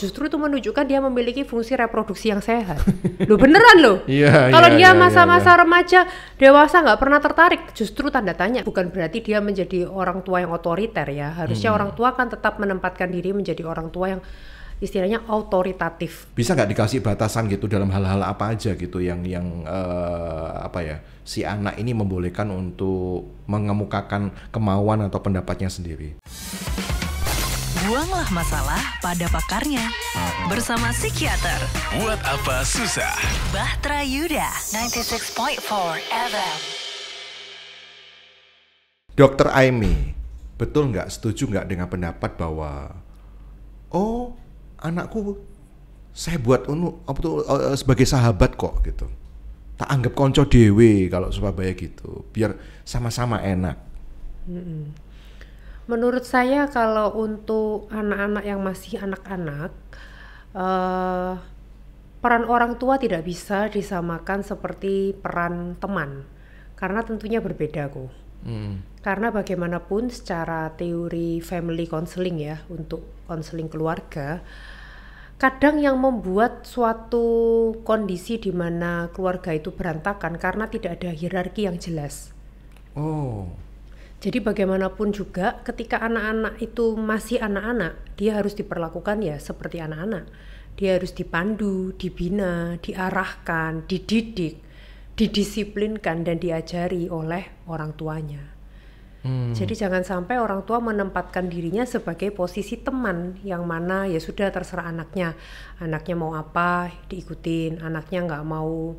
justru itu menunjukkan dia memiliki fungsi reproduksi yang sehat. Lu beneran loh. yeah, iya, Kalau yeah, dia iya, iya, masa-masa yeah, remaja, dewasa nggak pernah tertarik, justru tanda tanya. Bukan berarti dia menjadi orang tua yang otoriter ya. Harusnya hmm. orang tua kan tetap menempatkan diri menjadi orang tua yang istilahnya otoritatif. Bisa nggak dikasih batasan gitu dalam hal-hal apa aja gitu yang yang uh, apa ya si anak ini membolehkan untuk mengemukakan kemauan atau pendapatnya sendiri. Buanglah masalah pada pakarnya. Bersama psikiater. Buat apa susah? Bahtera Yuda, 96.4 FM. Dokter Aimi, betul nggak setuju nggak dengan pendapat bahwa oh anakku saya buat unu apa tuh eh, eh, sebagai sahabat kok gitu tak anggap konco dewe kalau supaya gitu biar sama-sama enak mm -mm menurut saya kalau untuk anak-anak yang masih anak-anak uh, peran orang tua tidak bisa disamakan seperti peran teman karena tentunya berbeda kok Hmm. Karena bagaimanapun secara teori family counseling ya untuk counseling keluarga, kadang yang membuat suatu kondisi di mana keluarga itu berantakan karena tidak ada hierarki yang jelas. Oh. Jadi bagaimanapun juga ketika anak-anak itu masih anak-anak, dia harus diperlakukan ya seperti anak-anak. Dia harus dipandu, dibina, diarahkan, dididik, didisiplinkan dan diajari oleh orang tuanya. Hmm. Jadi jangan sampai orang tua menempatkan dirinya sebagai posisi teman yang mana ya sudah terserah anaknya. Anaknya mau apa diikutin, anaknya nggak mau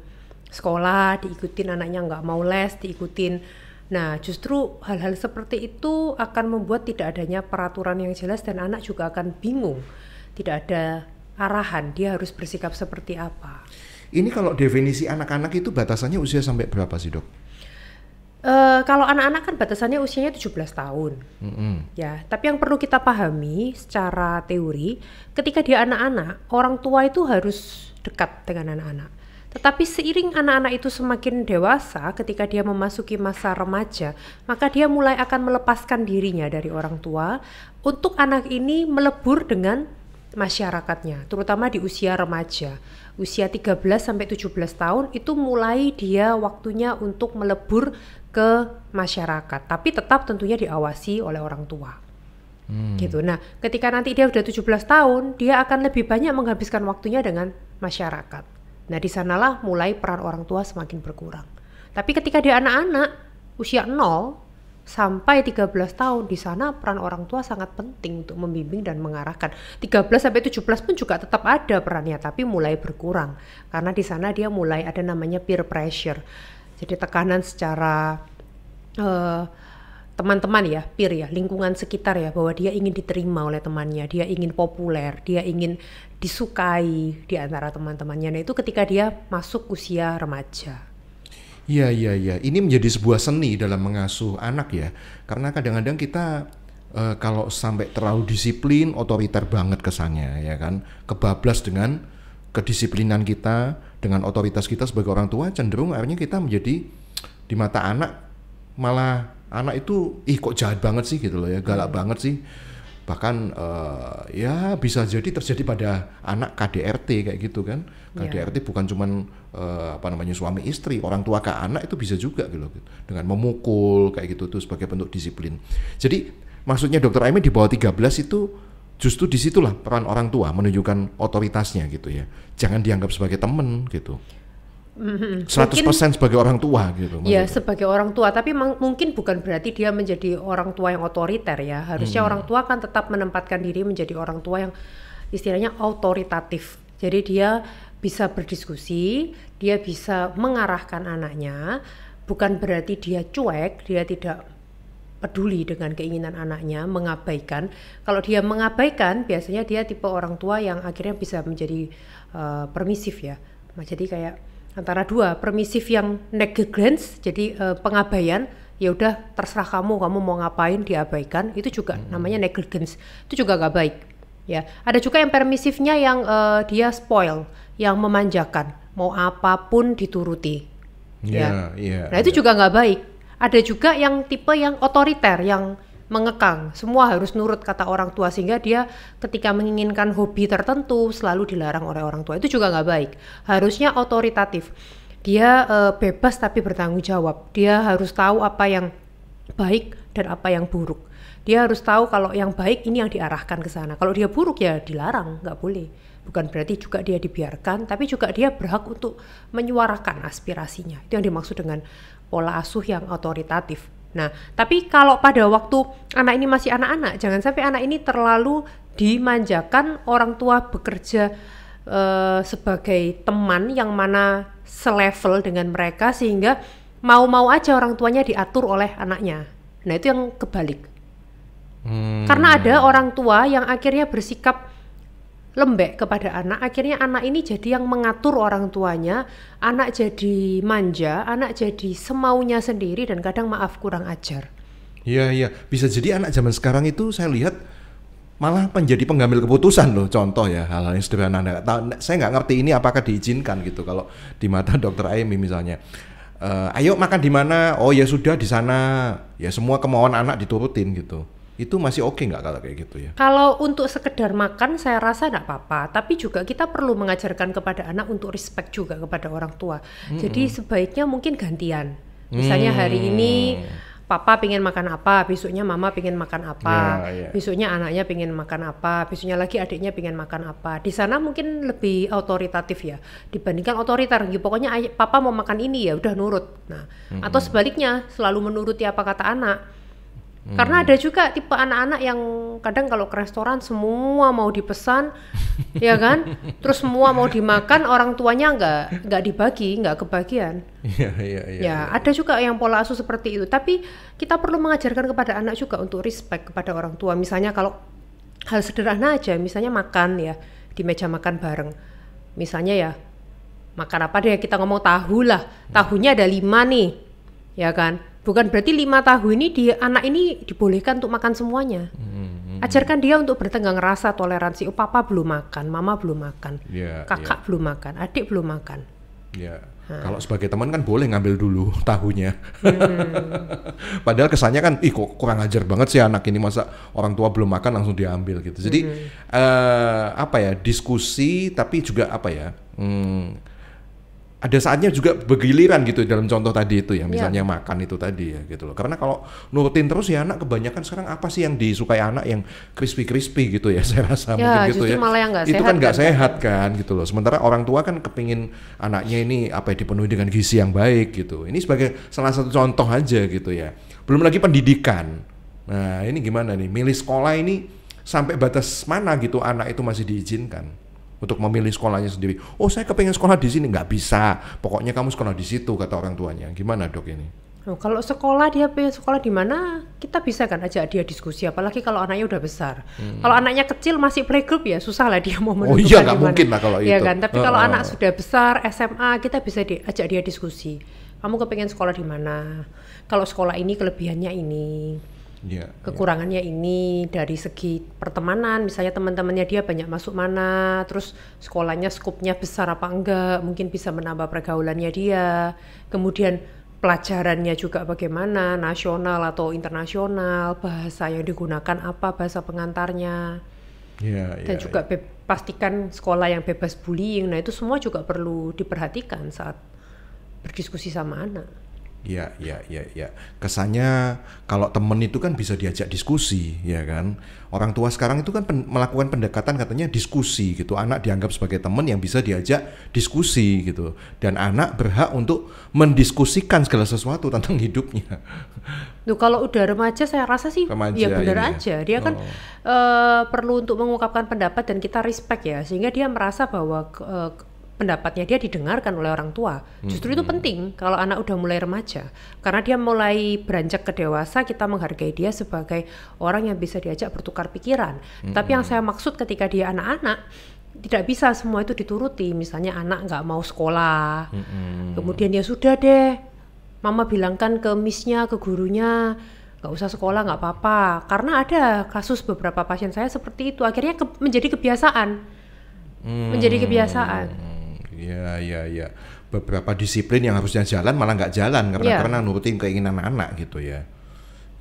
sekolah diikutin, anaknya nggak mau les diikutin Nah, justru hal-hal seperti itu akan membuat tidak adanya peraturan yang jelas dan anak juga akan bingung. Tidak ada arahan dia harus bersikap seperti apa. Ini kalau definisi anak-anak itu batasannya usia sampai berapa sih, Dok? Uh, kalau anak-anak kan batasannya usianya 17 tahun. Mm -hmm. Ya, tapi yang perlu kita pahami secara teori, ketika dia anak-anak, orang tua itu harus dekat dengan anak-anak tetapi seiring anak-anak itu semakin dewasa, ketika dia memasuki masa remaja, maka dia mulai akan melepaskan dirinya dari orang tua untuk anak ini melebur dengan masyarakatnya, terutama di usia remaja. Usia 13 sampai 17 tahun itu mulai dia waktunya untuk melebur ke masyarakat, tapi tetap tentunya diawasi oleh orang tua. Hmm. Gitu. Nah, ketika nanti dia sudah 17 tahun, dia akan lebih banyak menghabiskan waktunya dengan masyarakat. Nah, di sanalah mulai peran orang tua semakin berkurang. Tapi ketika dia anak-anak, usia 0 sampai 13 tahun, di sana peran orang tua sangat penting untuk membimbing dan mengarahkan. 13 sampai 17 pun juga tetap ada perannya, tapi mulai berkurang. Karena di sana dia mulai ada namanya peer pressure. Jadi tekanan secara teman eh, teman-teman ya, peer ya, lingkungan sekitar ya, bahwa dia ingin diterima oleh temannya, dia ingin populer, dia ingin disukai di antara teman-temannya. Nah itu ketika dia masuk usia remaja. Iya, iya, iya. Ini menjadi sebuah seni dalam mengasuh anak ya. Karena kadang-kadang kita uh, kalau sampai terlalu disiplin, otoriter banget kesannya ya kan. Kebablas dengan kedisiplinan kita, dengan otoritas kita sebagai orang tua, cenderung akhirnya kita menjadi di mata anak malah anak itu ih kok jahat banget sih gitu loh ya, galak hmm. banget sih bahkan uh, ya bisa jadi terjadi pada anak KDRT kayak gitu kan iya. KDRT bukan cuman uh, apa namanya suami istri orang tua ke anak itu bisa juga gitu dengan memukul kayak gitu tuh sebagai bentuk disiplin jadi maksudnya dokter Aimi di bawah 13 itu justru disitulah peran orang tua menunjukkan otoritasnya gitu ya jangan dianggap sebagai temen gitu Mm-hmm. sebagai orang tua gitu. Iya, maksudnya. sebagai orang tua, tapi mungkin bukan berarti dia menjadi orang tua yang otoriter ya. Harusnya hmm. orang tua kan tetap menempatkan diri menjadi orang tua yang istilahnya otoritatif. Jadi dia bisa berdiskusi, dia bisa mengarahkan anaknya, bukan berarti dia cuek, dia tidak peduli dengan keinginan anaknya, mengabaikan. Kalau dia mengabaikan, biasanya dia tipe orang tua yang akhirnya bisa menjadi uh, permisif ya. Jadi kayak antara dua permisif yang negligence jadi uh, eh, pengabaian ya udah terserah kamu kamu mau ngapain diabaikan itu juga hmm. namanya negligence itu juga gak baik ya ada juga yang permisifnya yang uh, dia spoil yang memanjakan mau apapun dituruti yeah, ya yeah, iya, nah itu iya. juga nggak baik ada juga yang tipe yang otoriter yang mengekang, semua harus nurut kata orang tua sehingga dia ketika menginginkan hobi tertentu selalu dilarang oleh orang tua. Itu juga nggak baik. Harusnya otoritatif. Dia e, bebas tapi bertanggung jawab. Dia harus tahu apa yang baik dan apa yang buruk. Dia harus tahu kalau yang baik ini yang diarahkan ke sana. Kalau dia buruk ya dilarang, nggak boleh. Bukan berarti juga dia dibiarkan, tapi juga dia berhak untuk menyuarakan aspirasinya. Itu yang dimaksud dengan pola asuh yang otoritatif. Nah, tapi kalau pada waktu anak ini masih anak-anak, jangan sampai anak ini terlalu dimanjakan orang tua bekerja e, sebagai teman yang mana selevel dengan mereka sehingga mau-mau aja orang tuanya diatur oleh anaknya. Nah, itu yang kebalik. Hmm. Karena ada orang tua yang akhirnya bersikap lembek kepada anak, akhirnya anak ini jadi yang mengatur orang tuanya, anak jadi manja, anak jadi semaunya sendiri dan kadang maaf kurang ajar. Iya iya, bisa jadi anak zaman sekarang itu saya lihat malah menjadi pengambil keputusan loh contoh ya hal-hal yang sederhana anak nah, nah, saya nggak ngerti ini apakah diizinkan gitu kalau di mata dokter Aimi misalnya e, ayo makan di mana oh ya sudah di sana ya semua kemauan anak diturutin gitu itu masih oke okay nggak kalau kayak gitu ya? Kalau untuk sekedar makan saya rasa nggak apa-apa, tapi juga kita perlu mengajarkan kepada anak untuk respect juga kepada orang tua. -hmm. Jadi sebaiknya mungkin gantian. Misalnya hari mm. ini papa pengen makan apa, besoknya mama pengen makan apa, yeah, yeah. besoknya anaknya pengen makan apa, besoknya lagi adiknya pengen makan apa. Di sana mungkin lebih otoritatif ya dibandingkan otoriter. Gitu. Pokoknya papa mau makan ini ya udah nurut. Nah, mm -hmm. atau sebaliknya selalu menuruti apa kata anak karena hmm. ada juga tipe anak-anak yang kadang kalau ke restoran semua mau dipesan, ya kan? Terus semua mau dimakan, orang tuanya nggak nggak dibagi, nggak kebagian. Iya iya iya. Ya, iya. ada juga yang pola asuh seperti itu. Tapi kita perlu mengajarkan kepada anak juga untuk respect kepada orang tua. Misalnya kalau hal sederhana aja, misalnya makan ya di meja makan bareng. Misalnya ya makan apa deh kita ngomong tahu lah. Tahunya ada lima nih, ya kan? bukan berarti lima tahun ini di anak ini dibolehkan untuk makan semuanya hmm, ajarkan dia untuk bertenggang rasa toleransi oh papa belum makan mama belum makan yeah, kakak yeah. belum makan adik belum makan yeah. Kalau sebagai teman kan boleh ngambil dulu tahunya. Hmm. Padahal kesannya kan, ih kok kurang ajar banget sih anak ini masa orang tua belum makan langsung diambil gitu. Jadi hmm. uh, apa ya diskusi tapi juga apa ya hmm, ada saatnya juga bergiliran gitu dalam contoh tadi itu ya, ya. misalnya yeah. makan itu tadi ya gitu loh karena kalau nurutin terus ya anak kebanyakan sekarang apa sih yang disukai anak yang crispy crispy gitu ya saya rasa yeah, mungkin gitu ya malah yang itu kan nggak kan. sehat kan gitu loh sementara orang tua kan kepingin anaknya ini apa ya, dipenuhi dengan gizi yang baik gitu ini sebagai salah satu contoh aja gitu ya belum lagi pendidikan nah ini gimana nih milih sekolah ini sampai batas mana gitu anak itu masih diizinkan untuk memilih sekolahnya sendiri. Oh saya kepengen sekolah di sini nggak bisa. Pokoknya kamu sekolah di situ kata orang tuanya. Gimana dok ini? Loh, kalau sekolah dia pengen sekolah di mana kita bisa kan ajak dia diskusi apalagi kalau anaknya udah besar hmm. kalau anaknya kecil masih playgroup ya susah lah dia mau oh, menentukan oh iya nggak mungkin lah kalau iya itu. Iya kan tapi kalau anak sudah besar SMA kita bisa diajak dia diskusi kamu kepengen sekolah di mana kalau sekolah ini kelebihannya ini yeah, iya. kekurangannya yeah. ini dari segi pertemanan misalnya teman-temannya dia banyak masuk mana terus sekolahnya skupnya besar apa enggak mungkin bisa menambah pergaulannya dia kemudian pelajarannya juga bagaimana nasional atau internasional bahasa yang digunakan apa bahasa pengantarnya yeah, dan yeah, juga yeah. Iya. pastikan sekolah yang bebas bullying nah itu semua juga perlu diperhatikan saat berdiskusi sama anak Iya, iya, iya, iya. Kesannya kalau temen itu kan bisa diajak diskusi, ya kan. Orang tua sekarang itu kan pen melakukan pendekatan katanya diskusi gitu. Anak dianggap sebagai temen yang bisa diajak diskusi gitu. Dan anak berhak untuk mendiskusikan segala sesuatu tentang hidupnya. Duh, kalau udah remaja saya rasa sih remaja, ya benar iya. aja. Dia kan, oh. kan uh, perlu untuk mengungkapkan pendapat dan kita respect ya. Sehingga dia merasa bahwa uh, pendapatnya dia didengarkan oleh orang tua. Justru hmm. itu penting kalau anak udah mulai remaja, karena dia mulai beranjak ke dewasa, kita menghargai dia sebagai orang yang bisa diajak bertukar pikiran. Hmm. Tapi yang hmm. saya maksud ketika dia anak-anak, tidak bisa semua itu dituruti. Misalnya anak nggak mau sekolah, hmm. kemudian dia ya sudah deh, mama bilangkan ke misnya ke gurunya, nggak usah sekolah nggak apa-apa. Karena ada kasus beberapa pasien saya seperti itu, akhirnya ke menjadi kebiasaan. Hmm. Menjadi kebiasaan ya ya ya beberapa disiplin yang harusnya jalan malah nggak jalan karena yeah. Iya. karena nurutin keinginan anak gitu ya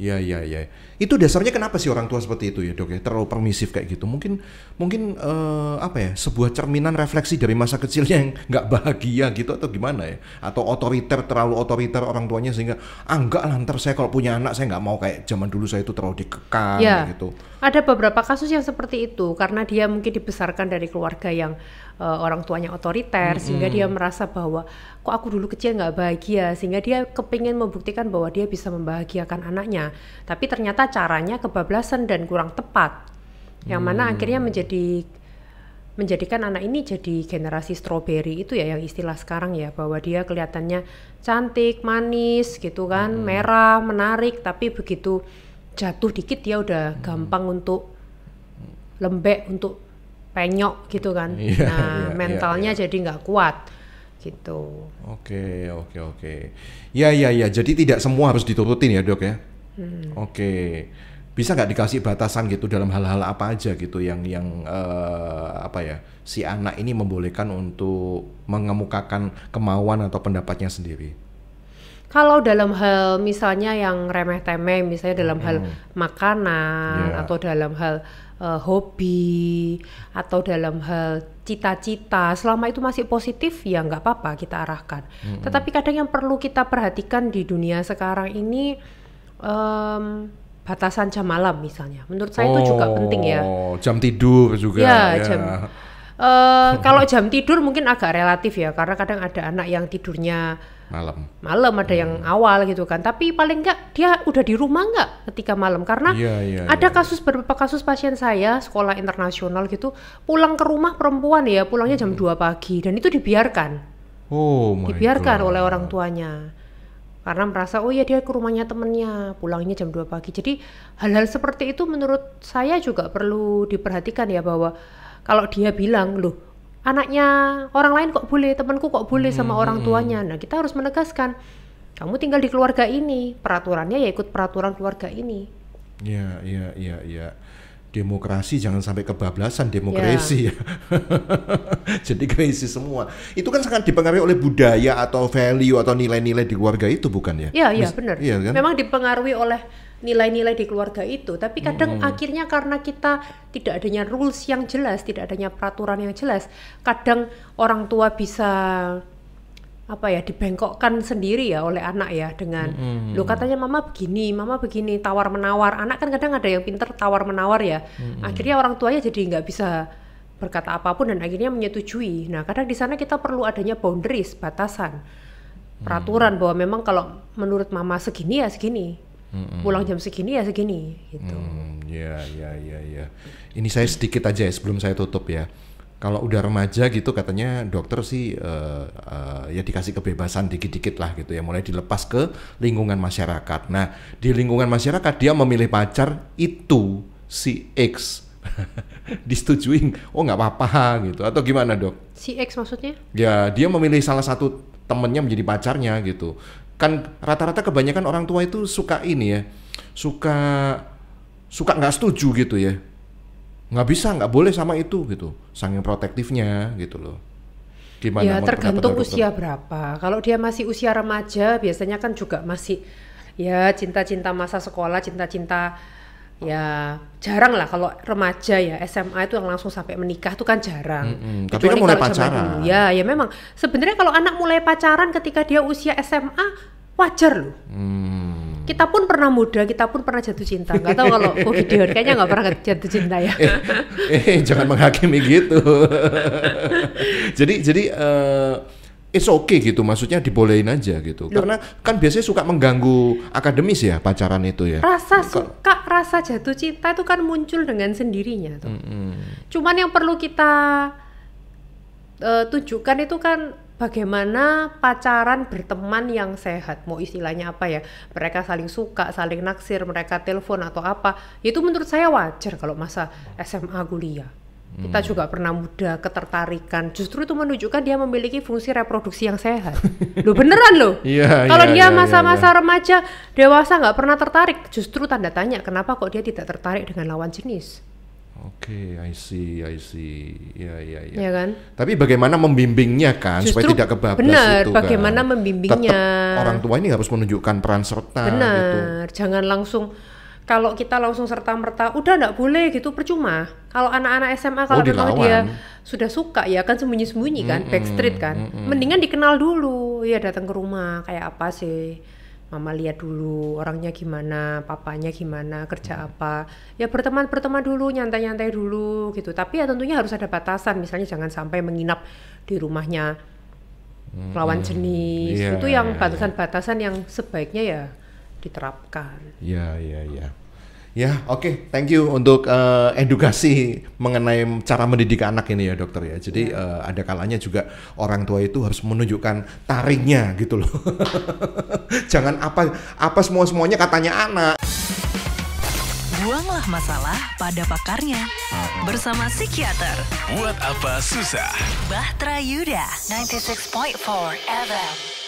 Iya iya iya. Itu dasarnya kenapa sih orang tua seperti itu ya dok ya terlalu permisif kayak gitu? Mungkin mungkin uh, apa ya sebuah cerminan refleksi dari masa kecilnya yang nggak bahagia gitu atau gimana ya? Atau otoriter terlalu otoriter orang tuanya sehingga ah enggak lah ntar saya kalau punya anak saya nggak mau kayak zaman dulu saya itu terlalu dikekang ya, gitu. Ada beberapa kasus yang seperti itu karena dia mungkin dibesarkan dari keluarga yang uh, orang tuanya otoriter mm -hmm. sehingga dia merasa bahwa kok aku dulu kecil nggak bahagia sehingga dia kepingin membuktikan bahwa dia bisa membahagiakan anaknya tapi ternyata caranya kebablasan dan kurang tepat. Yang mana hmm. akhirnya menjadi menjadikan anak ini jadi generasi stroberi itu ya yang istilah sekarang ya bahwa dia kelihatannya cantik, manis gitu kan, hmm. merah, menarik, tapi begitu jatuh dikit dia udah hmm. gampang untuk lembek untuk penyok gitu kan. Yeah, nah, yeah, iya, mentalnya yeah, yeah. jadi nggak kuat gitu. Oke, okay, oke, okay, oke. Okay. Ya, ya, ya. Jadi tidak semua harus ditutupin ya, Dok ya. Oke. Bisa nggak dikasih batasan gitu dalam hal-hal apa aja gitu yang yang uh, apa ya si anak ini membolehkan untuk mengemukakan kemauan atau pendapatnya sendiri? Kalau dalam hal misalnya yang remeh-temeh, misalnya dalam hmm. hal makanan yeah. atau dalam hal uh, hobi atau dalam hal cita-cita, selama itu masih positif ya nggak apa-apa kita arahkan. Hmm. Tetapi kadang yang perlu kita perhatikan di dunia sekarang ini Um, batasan jam malam misalnya. Menurut saya oh, itu juga penting ya. Oh, jam tidur juga. Ya, ya. jam. Uh, kalau jam tidur mungkin agak relatif ya, karena kadang ada anak yang tidurnya malam. Malam ada hmm. yang awal gitu kan. Tapi paling enggak dia udah di rumah enggak ketika malam karena yeah, yeah, iya, ada yeah. kasus beberapa kasus pasien saya sekolah internasional gitu pulang ke rumah perempuan ya, pulangnya jam hmm. 2 pagi dan itu dibiarkan. Oh Dibiarkan oleh orang tuanya karena merasa oh ya dia ke rumahnya temennya pulangnya jam 2 pagi jadi hal-hal seperti itu menurut saya juga perlu diperhatikan ya bahwa kalau dia bilang loh anaknya orang lain kok boleh temanku kok boleh sama hmm. orang hmm, tuanya hmm. nah kita harus menegaskan kamu tinggal di keluarga ini peraturannya ya ikut peraturan keluarga ini ya ya ya ya demokrasi jangan sampai kebablasan demokrasi ya. Jadi krisis semua. Itu kan sangat dipengaruhi oleh budaya atau value atau nilai-nilai di keluarga itu bukan ya? Iya, iya benar. Iya, kan? Memang dipengaruhi oleh nilai-nilai di keluarga itu, tapi kadang hmm. akhirnya karena kita tidak adanya rules yang jelas, tidak adanya peraturan yang jelas, kadang orang tua bisa apa ya dibengkokkan sendiri ya oleh anak ya dengan mm-hmm. lo katanya mama begini mama begini tawar menawar anak kan kadang ada yang pinter tawar menawar ya mm-hmm. akhirnya orang tuanya jadi nggak bisa berkata apapun dan akhirnya menyetujui nah kadang di sana kita perlu adanya boundaries batasan peraturan mm-hmm. bahwa memang kalau menurut mama segini ya segini mm-hmm. pulang jam segini ya segini gitu mm, ya ya ya ya ini saya sedikit aja ya sebelum saya tutup ya kalau udah remaja gitu katanya dokter sih uh, uh, ya dikasih kebebasan dikit-dikit lah gitu ya mulai dilepas ke lingkungan masyarakat. Nah di lingkungan masyarakat dia memilih pacar itu si X disetujui oh nggak apa-apa gitu atau gimana dok? Si X maksudnya? Ya dia memilih salah satu temennya menjadi pacarnya gitu kan rata-rata kebanyakan orang tua itu suka ini ya suka suka nggak setuju gitu ya nggak bisa nggak boleh sama itu gitu sangat protektifnya gitu loh gimana ya tergantung usia berapa kalau dia masih usia remaja biasanya kan juga masih ya cinta-cinta masa sekolah cinta-cinta ya jarang lah kalau remaja ya SMA itu yang langsung sampai menikah tuh kan jarang. Mm-hmm. Tapi kan mulai pacaran. Dulu, ya, ya memang sebenarnya kalau anak mulai pacaran ketika dia usia SMA wajar loh. Hmm kita pun pernah muda, kita pun pernah jatuh cinta. Gak tau kalau kok Gideon kayaknya nggak pernah jatuh cinta ya. eh, eh jangan menghakimi gitu. jadi jadi uh, it's okay gitu maksudnya dibolehin aja gitu Loh. karena kan biasanya suka mengganggu akademis ya pacaran itu ya rasa suka rasa jatuh cinta itu kan muncul dengan sendirinya tuh mm -hmm. cuman yang perlu kita uh, tunjukkan itu kan bagaimana pacaran berteman yang sehat mau istilahnya apa ya mereka saling suka saling naksir mereka telepon atau apa itu menurut saya wajar kalau masa SMA kuliah kita hmm. juga pernah muda ketertarikan justru itu menunjukkan dia memiliki fungsi reproduksi yang sehat lo beneran loh yeah, iya, kalau yeah, dia iya, iya, masa-masa yeah, remaja dewasa nggak pernah tertarik justru tanda tanya kenapa kok dia tidak tertarik dengan lawan jenis Oke, okay, I see, I see. Ya, ya, ya. ya kan? Tapi bagaimana membimbingnya kan Justru supaya tidak kebablasan benar, kan? bagaimana membimbingnya? Tetap orang tua ini harus menunjukkan peran serta gitu. Benar, gitu. jangan langsung kalau kita langsung serta merta udah nggak boleh gitu percuma kalau anak-anak SMA kalau oh, memang dia sudah suka ya kan sembunyi-sembunyi kan mm -mm, backstreet kan mm -mm. mendingan dikenal dulu ya datang ke rumah kayak apa sih mama lihat dulu orangnya gimana, papanya gimana, kerja apa. Ya berteman-berteman dulu, nyantai-nyantai dulu gitu. Tapi ya tentunya harus ada batasan, misalnya jangan sampai menginap di rumahnya lawan jenis. Iya, itu yang iya, iya. batasan-batasan yeah, yeah. yang sebaiknya ya diterapkan. Iya, iya, iya. Ya, oke. Okay. Thank you untuk uh, edukasi mengenai cara mendidik anak ini ya, dokter ya. Jadi ya. uh, ada kalanya juga orang tua itu harus menunjukkan tariknya gitu loh. Jangan apa apa semua semuanya katanya anak. Buanglah masalah pada pakarnya bersama psikiater. Buat apa susah? Bahtera Yuda 96.4 FM.